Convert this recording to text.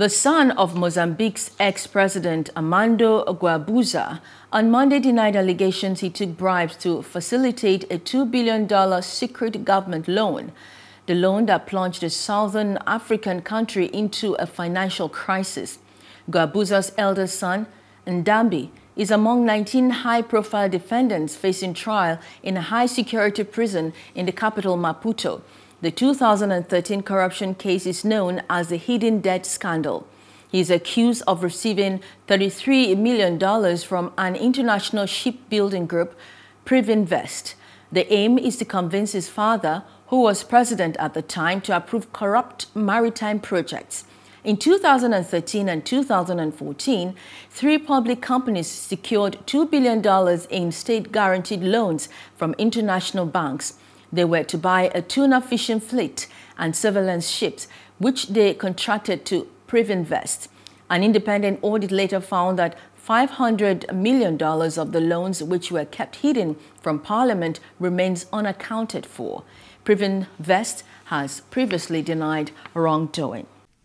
The son of Mozambique's ex-president Amando Guabuza on Monday denied allegations he took bribes to facilitate a $2 billion secret government loan. The loan that plunged the southern African country into a financial crisis. Guabuza's eldest son, Ndambi, is among 19 high-profile defendants facing trial in a high-security prison in the capital Maputo. The 2013 corruption case is known as the hidden debt scandal. He is accused of receiving $33 million from an international shipbuilding group, Privinvest. The aim is to convince his father, who was president at the time, to approve corrupt maritime projects. In 2013 and 2014, three public companies secured $2 billion in state-guaranteed loans from international banks. They were to buy a tuna fishing fleet and surveillance ships, which they contracted to Privinvest. An independent audit later found that $500 million of the loans which were kept hidden from Parliament remains unaccounted for. Privinvest has previously denied wrongdoing.